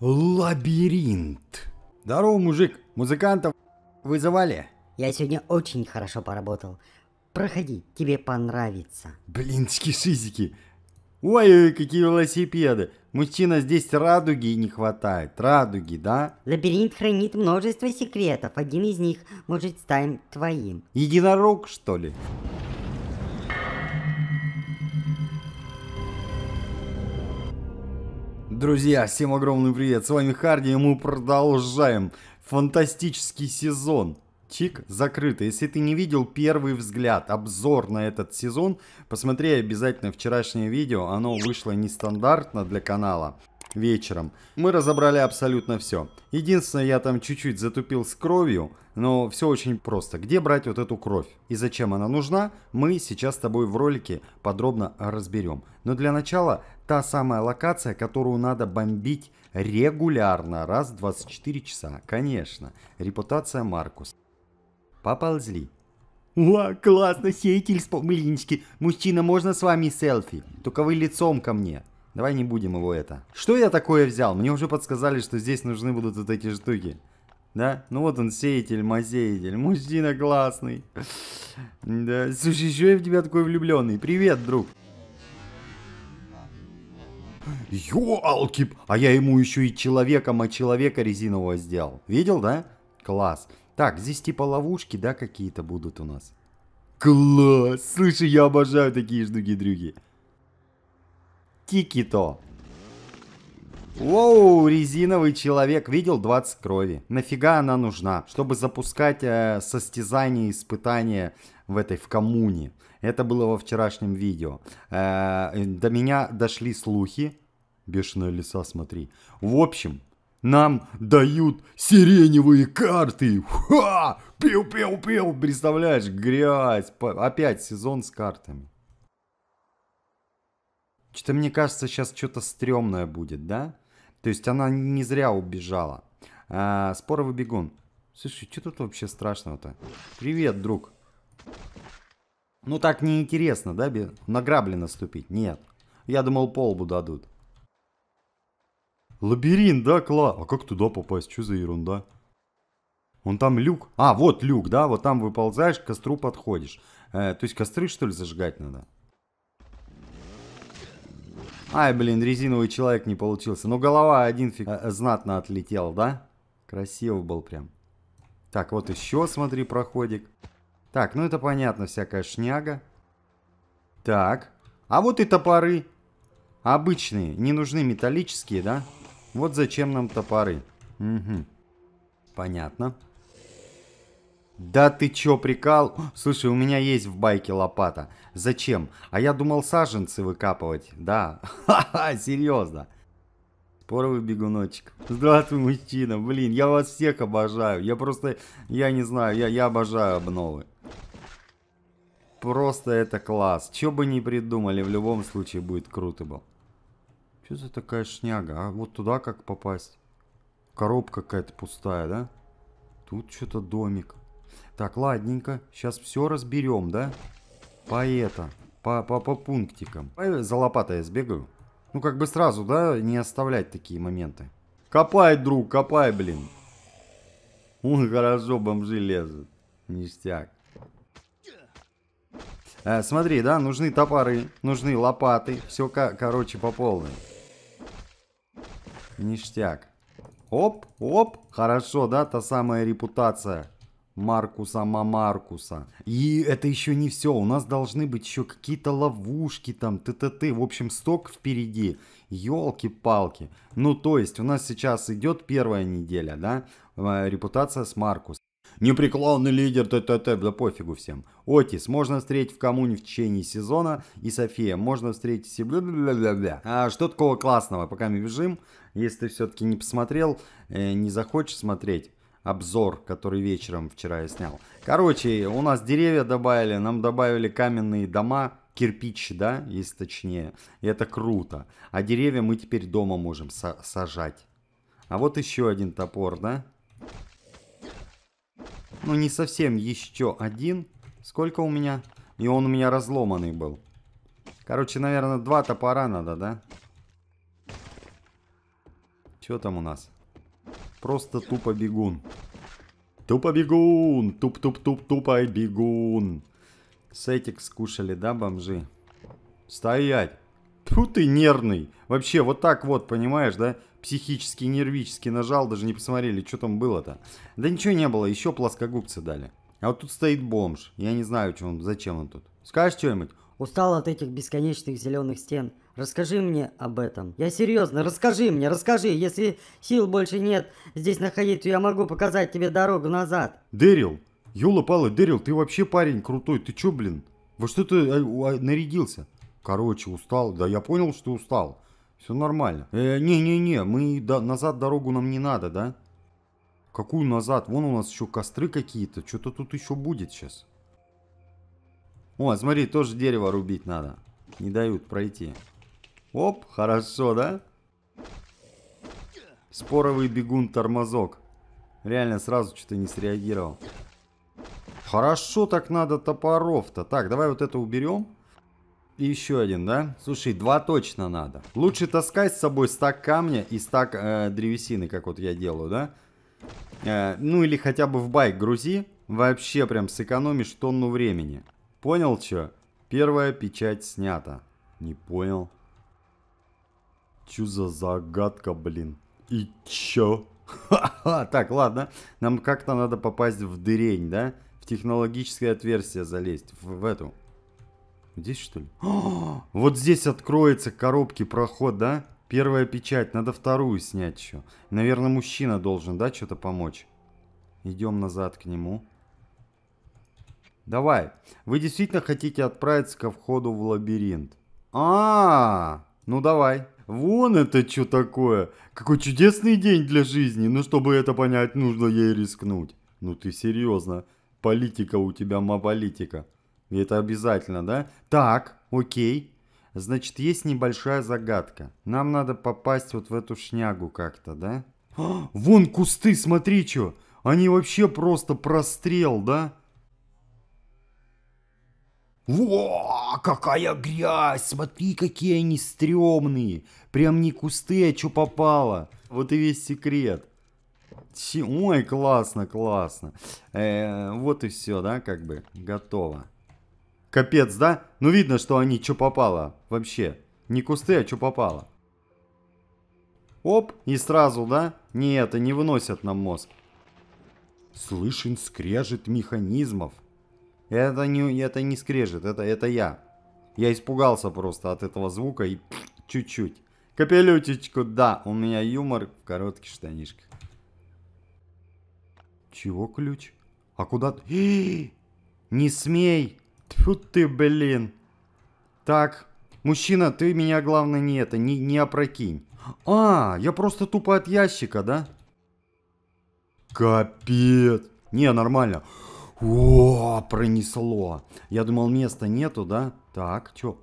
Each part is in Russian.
Лабиринт. Здорово, мужик. Музыкантов вызывали? Я сегодня очень хорошо поработал. Проходи, тебе понравится. Блин, шизики. Ой, ой, какие велосипеды. Мужчина, здесь радуги не хватает. Радуги, да? Лабиринт хранит множество секретов. Один из них может стать твоим. Единорог, что ли? Друзья, всем огромный привет, с вами Харди, и мы продолжаем фантастический сезон. Чик, закрыто. Если ты не видел первый взгляд, обзор на этот сезон, посмотри обязательно вчерашнее видео, оно вышло нестандартно для канала вечером. Мы разобрали абсолютно все. Единственное, я там чуть-чуть затупил с кровью, но все очень просто. Где брать вот эту кровь и зачем она нужна, мы сейчас с тобой в ролике подробно разберем. Но для начала та самая локация, которую надо бомбить регулярно, раз в 24 часа. Конечно, репутация Маркус. Поползли. Уа, классно, сеятель вспомнички. Мужчина, можно с вами селфи? Только вы лицом ко мне. Давай не будем его это. Что я такое взял? Мне уже подсказали, что здесь нужны будут вот эти штуки. Да? Ну вот он, сеятель, мазеятель. Мужчина классный. Да. Слушай, еще я в тебя такой влюбленный. Привет, друг. Ёлки! А я ему еще и человеком, а человека резинового сделал. Видел, да? Класс. Так, здесь типа ловушки, да, какие-то будут у нас? Класс! Слушай, я обожаю такие ждуги-дрюги. Тики-то. Воу, резиновый человек, видел 20 крови. Нафига она нужна? Чтобы запускать э, состязание, испытания в этой, в коммуне. Это было во вчерашнем видео. Э, до меня дошли слухи, Бешеная лиса, смотри. В общем, нам дают сиреневые карты. Ха! Пиу-пиу-пиу. Представляешь, грязь. Опять сезон с картами. Что-то мне кажется, сейчас что-то стрёмное будет, да? То есть она не зря убежала. А, споровый бегун. Слушай, что тут вообще страшного-то? Привет, друг. Ну так неинтересно, да? На грабли наступить? Нет. Я думал, полбу дадут. Лабиринт, да, Кла? А как туда попасть? Что за ерунда? Он там люк. А, вот люк, да? Вот там выползаешь, к костру подходишь. Э, то есть костры, что ли, зажигать надо? Ай, блин, резиновый человек не получился. Но голова один фиг э, знатно отлетел, да? Красиво был прям. Так, вот еще, смотри, проходик. Так, ну это понятно, всякая шняга. Так. А вот и топоры. Обычные, не нужны металлические, да? Да. Вот зачем нам топоры. Угу. Понятно. Да ты чё, прикал? Слушай, у меня есть в байке лопата. Зачем? А я думал саженцы выкапывать. Да. Ха-ха, серьезно. Споровый бегуночек. Здравствуй, мужчина. Блин, я вас всех обожаю. Я просто, я не знаю, я, я обожаю обновы. Просто это класс. Чё бы ни придумали, в любом случае будет круто был. Что за такая шняга? А вот туда как попасть? Коробка какая-то пустая, да? Тут что-то домик. Так, ладненько. Сейчас все разберем, да? По это. По, по, по пунктикам. За лопатой я сбегаю. Ну, как бы сразу, да, не оставлять такие моменты. Копай, друг, копай, блин. Он хорошо бомжи лезут. Ништяк. Э, смотри, да, нужны топоры, нужны лопаты. Все, короче, по полной. Ништяк. Оп, оп. Хорошо, да, та самая репутация. Маркуса Мамаркуса. И это еще не все. У нас должны быть еще какие-то ловушки там, ттт. В общем, сток впереди. Елки-палки. Ну, то есть, у нас сейчас идет первая неделя, да? Э, репутация с Маркус. Непреклонный лидер, ттт. да пофигу всем. Отис, можно встретить в коммуне в течение сезона. И София, можно встретить все... А что такого классного? Пока мы бежим, если ты все-таки не посмотрел, э, не захочешь смотреть, обзор, который вечером вчера я снял. Короче, у нас деревья добавили, нам добавили каменные дома, кирпич, да, если точнее. И это круто. А деревья мы теперь дома можем сажать. А вот еще один топор, да? Ну, не совсем еще один. Сколько у меня? И он у меня разломанный был. Короче, наверное, два топора надо, да? Да. Что там у нас? Просто тупо бегун. Тупо бегун! Туп-туп-туп-тупой бегун! Сетик скушали, да, бомжи? Стоять! Тьфу ты нервный! Вообще, вот так вот, понимаешь, да? Психически, нервически нажал, даже не посмотрели, что там было-то. Да ничего не было, еще плоскогубцы дали. А вот тут стоит бомж. Я не знаю, что он, зачем он тут. Скажешь что-нибудь? Устал от этих бесконечных зеленых стен. Расскажи мне об этом. Я серьезно, расскажи мне, расскажи. Если сил больше нет здесь находиться, я могу показать тебе дорогу назад. Дэрил, Юла, пала Дэрил, ты вообще парень крутой. Ты чё, блин? Во что ты а, а, нарядился? Короче, устал. Да я понял, что устал. Все нормально. Э, не-не-не, мы да, назад дорогу нам не надо, да? Какую назад? Вон у нас еще костры какие-то. Что-то тут еще будет сейчас. О, смотри, тоже дерево рубить надо. Не дают пройти. Оп, хорошо, да? Споровый бегун-тормозок. Реально сразу что-то не среагировал. Хорошо так надо топоров-то. Так, давай вот это уберем. И еще один, да? Слушай, два точно надо. Лучше таскать с собой стак камня и стак э, древесины, как вот я делаю, да? Э, ну или хотя бы в байк грузи. Вообще прям сэкономишь тонну времени. Понял что? Первая печать снята. Не понял. Чё за загадка, блин? И чё? так, ладно. Нам как-то надо попасть в дырень, да? В технологическое отверстие залезть. В, в эту. Здесь, что ли? вот здесь откроется коробки проход, да? Первая печать, надо вторую снять еще. Наверное, мужчина должен, да, что-то помочь? Идем назад к нему. Давай. Вы действительно хотите отправиться ко входу в лабиринт? А, -а, -а ну давай. Вон это что такое. Какой чудесный день для жизни. Но ну, чтобы это понять, нужно ей рискнуть. Ну ты серьезно. Политика у тебя моболитика. Это обязательно, да? Так, окей. Значит, есть небольшая загадка. Нам надо попасть вот в эту шнягу как-то, да? А, вон кусты, смотри что. Они вообще просто прострел, да? «Во, какая грязь! Смотри, какие они стрёмные! Прям не кусты, а чё попало!» Вот и весь секрет. Ой, классно, классно. Э, вот и все, да, как бы, готово. Капец, да? Ну видно, что они чё попало вообще. Не кусты, а чё попало. Оп, и сразу, да? Не, это не выносят нам мозг. Слышен скрежет механизмов. Это не, это не скрежет, это, это я. Я испугался просто от этого звука и чуть-чуть. Капелютичку, да, у меня юмор в коротких штанишках. Чего ключ? А куда ты? Не смей! Тьфу ты, блин! Так, мужчина, ты меня, главное, не это, не, не опрокинь. А, я просто тупо от ящика, да? Капец! Не, нормально. О, пронесло. Я думал, места нету, да? Так, чё?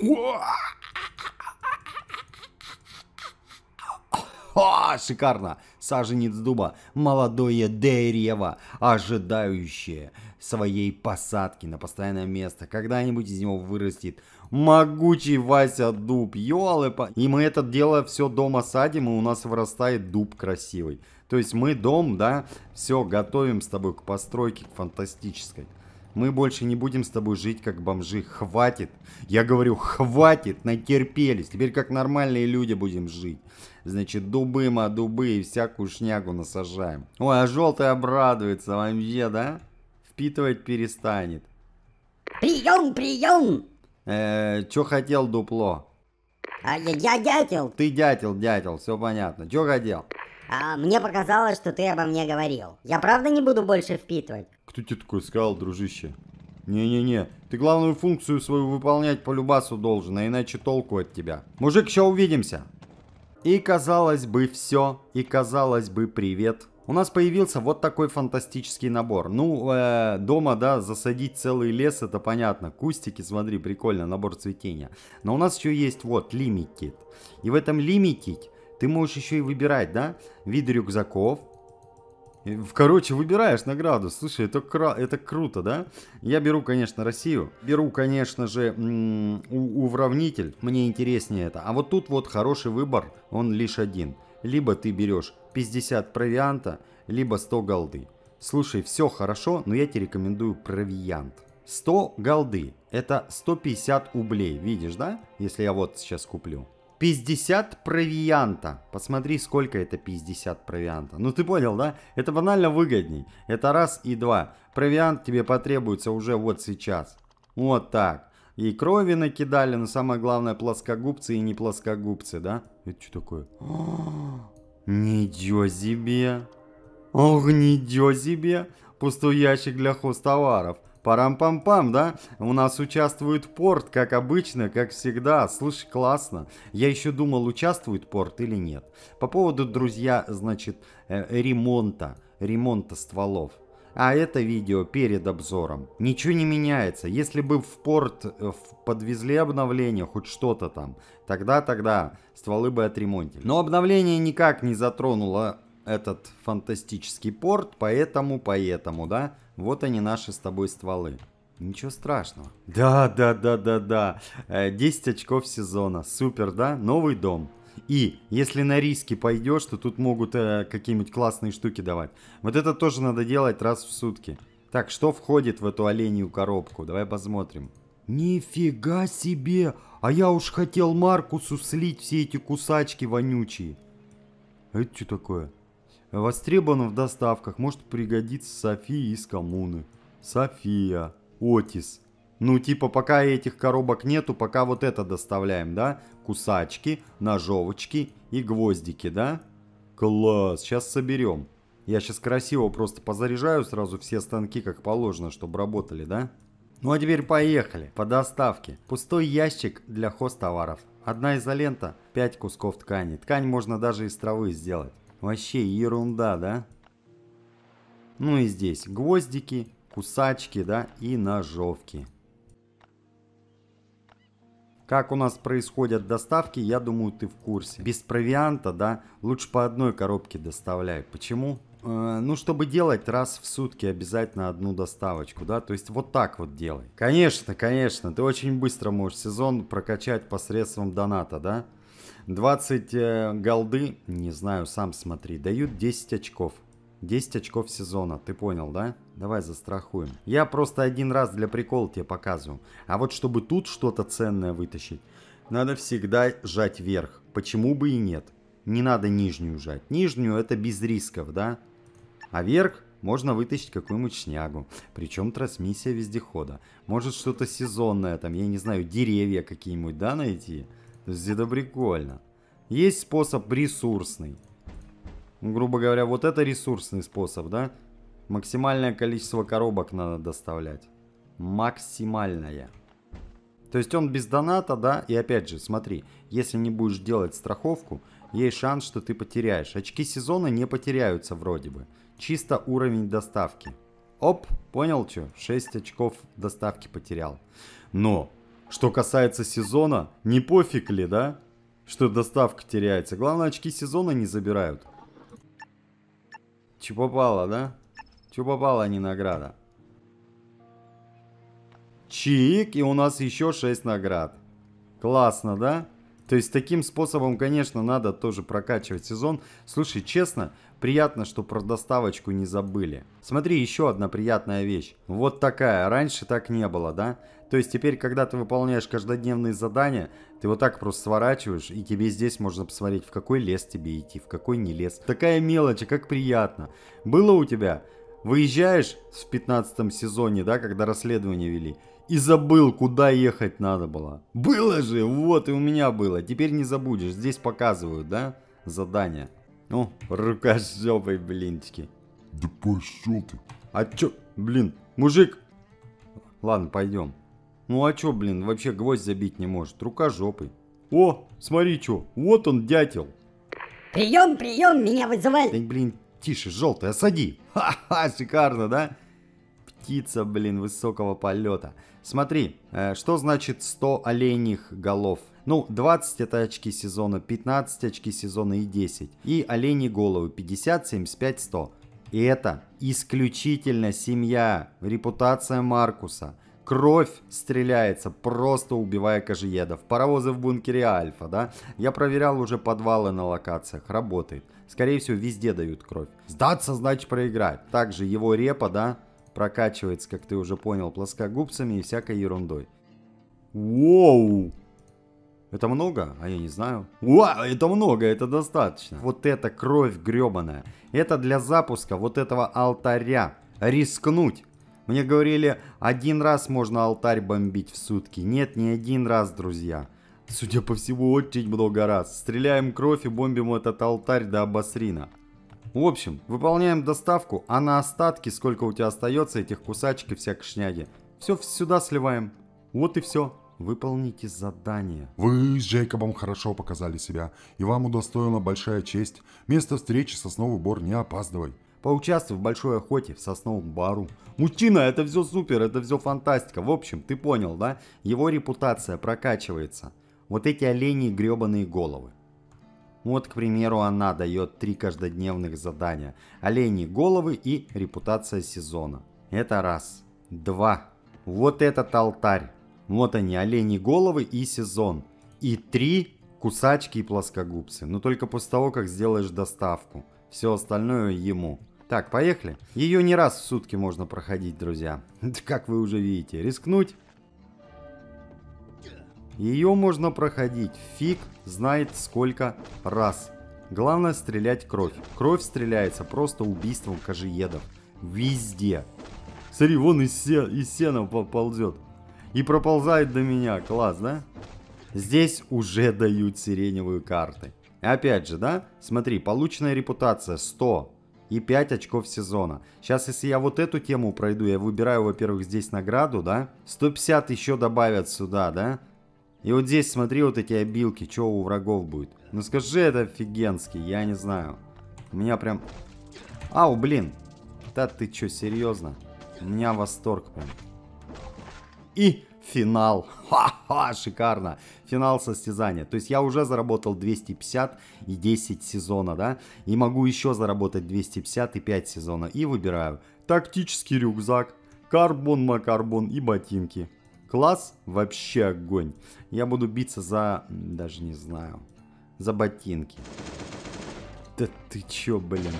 О, шикарно! Саженец дуба, молодое дерево, ожидающее своей посадки на постоянное место. Когда-нибудь из него вырастет могучий Вася дуб, ёлы И мы это дело все дома садим, и у нас вырастает дуб красивый. То есть мы дом, да, все готовим с тобой к постройке, к фантастической. Мы больше не будем с тобой жить как бомжи. Хватит. Я говорю, хватит, натерпелись. Теперь как нормальные люди будем жить. Значит, дубы, мадубы и всякую шнягу насажаем. Ой, а желтый обрадуется вообще, да? Впитывать перестанет. Прием, прием! Э, чё хотел дупло? А я, я дятел. Ты дятел, дятел, все понятно. Чё хотел? А мне показалось, что ты обо мне говорил. Я правда не буду больше впитывать? Кто тебе такой сказал, дружище? Не-не-не, ты главную функцию свою выполнять по любасу должен, а иначе толку от тебя. Мужик, еще увидимся. И казалось бы все, и казалось бы привет. У нас появился вот такой фантастический набор. Ну, э, дома, да, засадить целый лес, это понятно. Кустики, смотри, прикольно, набор цветения. Но у нас еще есть вот лимитит. И в этом лимитить ты можешь еще и выбирать, да? Виды рюкзаков. Короче, выбираешь награду. Слушай, это, кра... это круто, да? Я беру, конечно, Россию. Беру, конечно же, уравнитель. Мне интереснее это. А вот тут вот хороший выбор, он лишь один. Либо ты берешь 50 провианта, либо 100 голды. Слушай, все хорошо, но я тебе рекомендую провиант. 100 голды, это 150 рублей, видишь, да? Если я вот сейчас куплю. 50 провианта. Посмотри, сколько это 50 провианта. Ну ты понял, да? Это банально выгодней. Это раз и два. Провиант тебе потребуется уже вот сейчас. Вот так. И крови накидали, но самое главное плоскогубцы и не плоскогубцы, да? Это что такое? А, ничего себе! Ох, ничего себе! Пустой ящик для хост товаров. Парам-пам-пам, да? У нас участвует порт, как обычно, как всегда. Слышь, классно. Я еще думал, участвует порт или нет. По поводу, друзья, значит, э, ремонта. Ремонта стволов. А это видео перед обзором. Ничего не меняется. Если бы в порт э, подвезли обновление, хоть что-то там, тогда-тогда стволы бы отремонтили. Но обновление никак не затронуло этот фантастический порт, поэтому, поэтому, да, вот они наши с тобой стволы. Ничего страшного. Да, да, да, да, да. 10 э, очков сезона. Супер, да? Новый дом. И если на риски пойдешь, то тут могут э, какие-нибудь классные штуки давать. Вот это тоже надо делать раз в сутки. Так, что входит в эту оленью коробку? Давай посмотрим. Нифига себе! А я уж хотел Маркусу слить все эти кусачки вонючие. Это что такое? Востребован в доставках, может пригодиться Софии из коммуны. София, Отис. Ну, типа, пока этих коробок нету, пока вот это доставляем, да? Кусачки, ножовочки и гвоздики, да? Класс, сейчас соберем. Я сейчас красиво просто позаряжаю сразу все станки, как положено, чтобы работали, да? Ну, а теперь поехали, по доставке. Пустой ящик для хост товаров. Одна изолента, 5 кусков ткани. Ткань можно даже из травы сделать. Вообще ерунда, да? Ну и здесь гвоздики, кусачки, да, и ножовки. Как у нас происходят доставки, я думаю, ты в курсе. Без провианта, да, лучше по одной коробке доставляй. Почему? Э, ну, чтобы делать раз в сутки обязательно одну доставочку, да, то есть вот так вот делай. Конечно, конечно, ты очень быстро можешь сезон прокачать посредством доната, да. 20 э, голды, не знаю, сам смотри, дают 10 очков. 10 очков сезона, ты понял, да? Давай застрахуем. Я просто один раз для прикола тебе показываю. А вот чтобы тут что-то ценное вытащить, надо всегда жать вверх. Почему бы и нет? Не надо нижнюю жать. Нижнюю это без рисков, да? А вверх можно вытащить какую-нибудь шнягу. Причем трансмиссия вездехода. Может что-то сезонное, там, я не знаю, деревья какие-нибудь, да, найти? То есть это прикольно. Есть способ ресурсный. Ну, грубо говоря, вот это ресурсный способ, да? Максимальное количество коробок надо доставлять. Максимальное. То есть он без доната, да? И опять же, смотри, если не будешь делать страховку, есть шанс, что ты потеряешь. Очки сезона не потеряются вроде бы. Чисто уровень доставки. Оп, понял что? 6 очков доставки потерял. Но что касается сезона, не пофиг ли, да? Что доставка теряется. Главное, очки сезона не забирают. Че попало, да? Че попало, а не награда. Чик, и у нас еще 6 наград. Классно, да? То есть таким способом, конечно, надо тоже прокачивать сезон. Слушай, честно, приятно, что про доставочку не забыли. Смотри, еще одна приятная вещь. Вот такая, раньше так не было, да? То есть теперь, когда ты выполняешь каждодневные задания, ты вот так просто сворачиваешь, и тебе здесь можно посмотреть, в какой лес тебе идти, в какой не лес. Такая мелочь, а как приятно. Было у тебя? Выезжаешь в 15 сезоне, да, когда расследование вели, и забыл, куда ехать надо было. Было же, вот и у меня было. Теперь не забудешь, здесь показывают, да, задания. Ну, рука рукожопой, блинчики. Да пошел ты. А чё, блин, мужик. Ладно, пойдем. Ну а чё, блин, вообще гвоздь забить не может, рука жопой. О, смотри чё, вот он, дятел. Прием, прием, меня вызывали. Да, блин, тише, желтый, осади. Ха-ха, шикарно, да? Птица, блин, высокого полета. Смотри, э, что значит 100 оленьих голов? Ну, 20 это очки сезона, 15 очки сезона и 10. И олени головы 50, 75, 100. И это исключительно семья, репутация Маркуса – кровь стреляется, просто убивая кожиедов. Паровозы в бункере Альфа, да? Я проверял уже подвалы на локациях, работает. Скорее всего, везде дают кровь. Сдаться значит проиграть. Также его репа, да, прокачивается, как ты уже понял, плоскогубцами и всякой ерундой. Воу! Это много? А я не знаю. Вау, это много, это достаточно. Вот это кровь гребаная. Это для запуска вот этого алтаря. Рискнуть. Мне говорили, один раз можно алтарь бомбить в сутки. Нет, не один раз, друзья. Судя по всему, очень много раз. Стреляем кровь и бомбим этот алтарь до обосрина. В общем, выполняем доставку, а на остатки, сколько у тебя остается этих кусачек и всякой шняги, все сюда сливаем. Вот и все. Выполните задание. Вы с Джейкобом хорошо показали себя, и вам удостоена большая честь. Место встречи, сосновый бор, не опаздывай. Поучаствуй в большой охоте в сосновом бару. Мужчина, это все супер, это все фантастика. В общем, ты понял, да? Его репутация прокачивается. Вот эти олени гребаные головы. Вот, к примеру, она дает три каждодневных задания. Олени головы и репутация сезона. Это раз. Два. Вот этот алтарь. Вот они, олени головы и сезон. И три кусачки и плоскогубцы. Но только после того, как сделаешь доставку. Все остальное ему. Так, поехали. Ее не раз в сутки можно проходить, друзья. Как вы уже видите, рискнуть. Ее можно проходить фиг знает сколько раз. Главное стрелять кровь. Кровь стреляется просто убийством кожиедов. Везде. Смотри, вон из, се из сена ползет. И проползает до меня. Класс, да? Здесь уже дают сиреневые карты. Опять же, да? Смотри, полученная репутация 100 и 5 очков сезона. Сейчас, если я вот эту тему пройду, я выбираю, во-первых, здесь награду, да? 150 еще добавят сюда, да? И вот здесь, смотри, вот эти обилки, что у врагов будет. Ну скажи, это офигенский, я не знаю. У меня прям... Ау, блин. Да ты что, серьезно? У меня восторг прям. И финал. Ха-ха, шикарно. Финал состязания. То есть я уже заработал 250 и 10 сезона, да? И могу еще заработать 250 и 5 сезона. И выбираю тактический рюкзак, карбон, макарбон и ботинки. Класс вообще огонь. Я буду биться за... даже не знаю. За ботинки. Да ты чё, блин?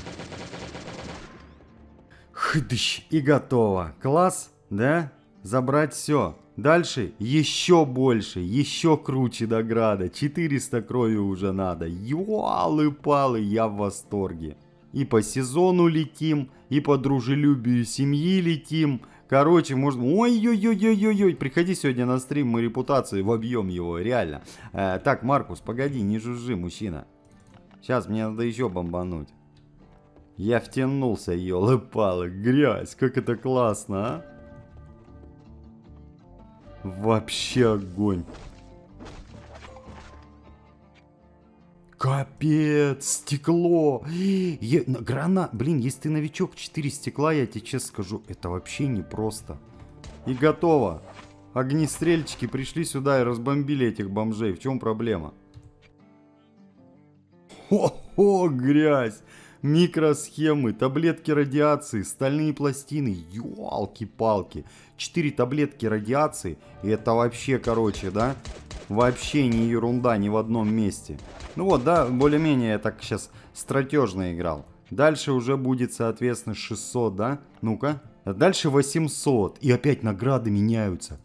Хыдыщ. И готово. Класс, да? забрать все. Дальше еще больше, еще круче награда. 400 крови уже надо. Юалы-палы, я в восторге. И по сезону летим, и по дружелюбию семьи летим. Короче, может... Ой-ой-ой-ой-ой-ой, приходи сегодня на стрим, мы репутацию вобьем его, реально. Э, так, Маркус, погоди, не жужжи, мужчина. Сейчас мне надо еще бомбануть. Я втянулся, елы-палы, грязь, как это классно, а? Вообще огонь. Капец, стекло. Я, грана. Блин, если ты новичок, 4 стекла, я тебе честно скажу, это вообще непросто. И готово. Огнестрельчики пришли сюда и разбомбили этих бомжей. В чем проблема? Хо-хо, грязь микросхемы, таблетки радиации, стальные пластины, ёлки-палки. Четыре таблетки радиации, и это вообще, короче, да, вообще не ерунда ни в одном месте. Ну вот, да, более-менее я так сейчас стратежно играл. Дальше уже будет, соответственно, 600, да? Ну-ка. А дальше 800. И опять награды меняются.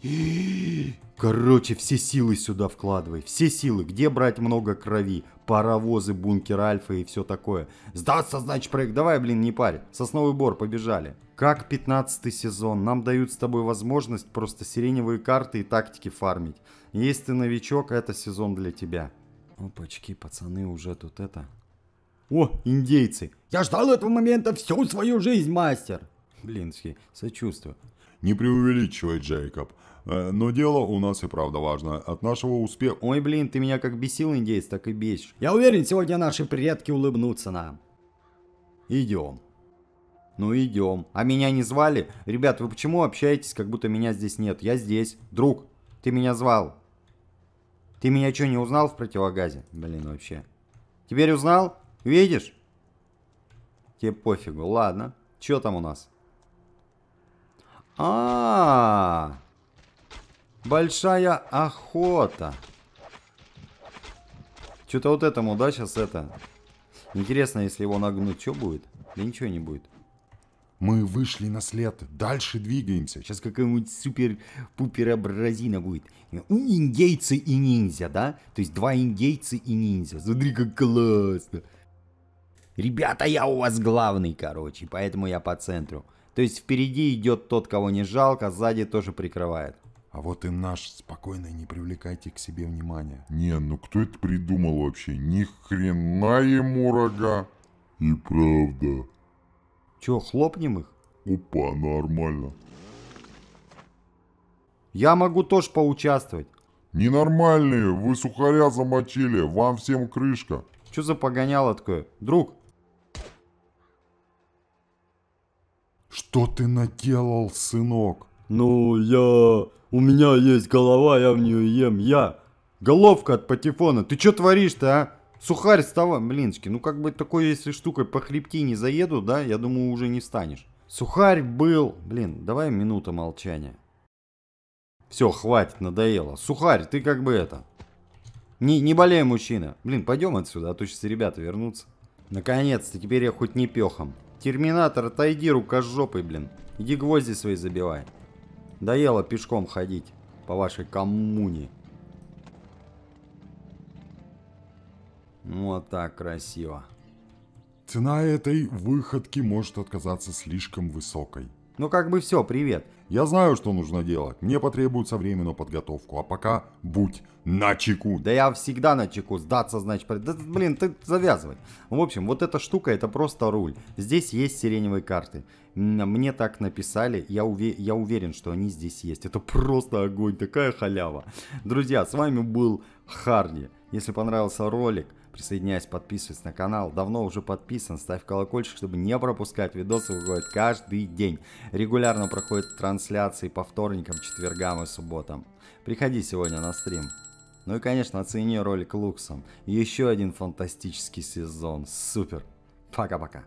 Короче, все силы сюда вкладывай. Все силы. Где брать много крови? Паровозы, бункер Альфа и все такое. Сдаться, значит, проект. Давай, блин, не парь. Сосновый бор, побежали. Как 15 сезон. Нам дают с тобой возможность просто сиреневые карты и тактики фармить. Если ты новичок, это сезон для тебя. Опачки, пацаны уже тут это... О, индейцы. Я ждал этого момента всю свою жизнь, мастер. Блинский, сочувствую. Не преувеличивай, Джейкоб. Э, но дело у нас и правда важно. От нашего успеха... Ой, блин, ты меня как бесил, индейец, так и бесишь. Я уверен, сегодня наши предки улыбнутся нам. Идем. Ну идем. А меня не звали? Ребят, вы почему общаетесь, как будто меня здесь нет? Я здесь. Друг, ты меня звал. Ты меня что, не узнал в противогазе? Блин, вообще. Теперь узнал? Видишь? Тебе пофигу. Ладно. Что там у нас? А-а-а! Большая охота. Что-то вот этому, да, сейчас это... Интересно, если его нагнуть, что будет? Да ничего не будет. Мы вышли на след, дальше двигаемся. Сейчас какая-нибудь супер-пупер абразина будет. Индейцы и ниндзя, да? То есть два индейцы и ниндзя. Смотри, как классно. Ребята, я у вас главный, короче, поэтому я по центру. То есть впереди идет тот, кого не жалко, сзади тоже прикрывает. А вот и наш, спокойно и не привлекайте к себе внимания. Не, ну кто это придумал вообще? Ни хрена ему рога. И правда. Че, хлопнем их? Опа, нормально. Я могу тоже поучаствовать. Ненормальные, вы сухаря замочили, вам всем крышка. Че за погоняло такое? Друг, Что ты наделал, сынок? ну я... У меня есть голова, я в нее ем, я. Головка от патефона, ты что творишь-то, а? Сухарь вставай, блинчики, ну как бы такой, если штукой по хребти не заеду, да, я думаю, уже не станешь. Сухарь был, блин, давай минута молчания. Все, хватит, надоело. Сухарь, ты как бы это... Не, не болей, мужчина. Блин, пойдем отсюда, а то сейчас ребята вернутся. Наконец-то, теперь я хоть не пехом. Терминатор, отойди рукожопой, блин. Иди гвозди свои забивай. Доело пешком ходить по вашей коммуне. Вот так красиво. Цена этой выходки может отказаться слишком высокой. Ну как бы все, привет. Я знаю, что нужно делать. Мне потребуется время на подготовку. А пока будь на чеку. Да я всегда на чеку. Сдаться, значит, да, блин, ты завязывай. В общем, вот эта штука, это просто руль. Здесь есть сиреневые карты. Мне так написали. Я, уве... я уверен, что они здесь есть. Это просто огонь. Такая халява. Друзья, с вами был Харди. Если понравился ролик, присоединяйся, подписывайся на канал. Давно уже подписан, ставь колокольчик, чтобы не пропускать видосы, выходят каждый день. Регулярно проходят трансляции по вторникам, четвергам и субботам. Приходи сегодня на стрим. Ну и, конечно, оцени ролик Луксом. Еще один фантастический сезон. Супер. Пока-пока.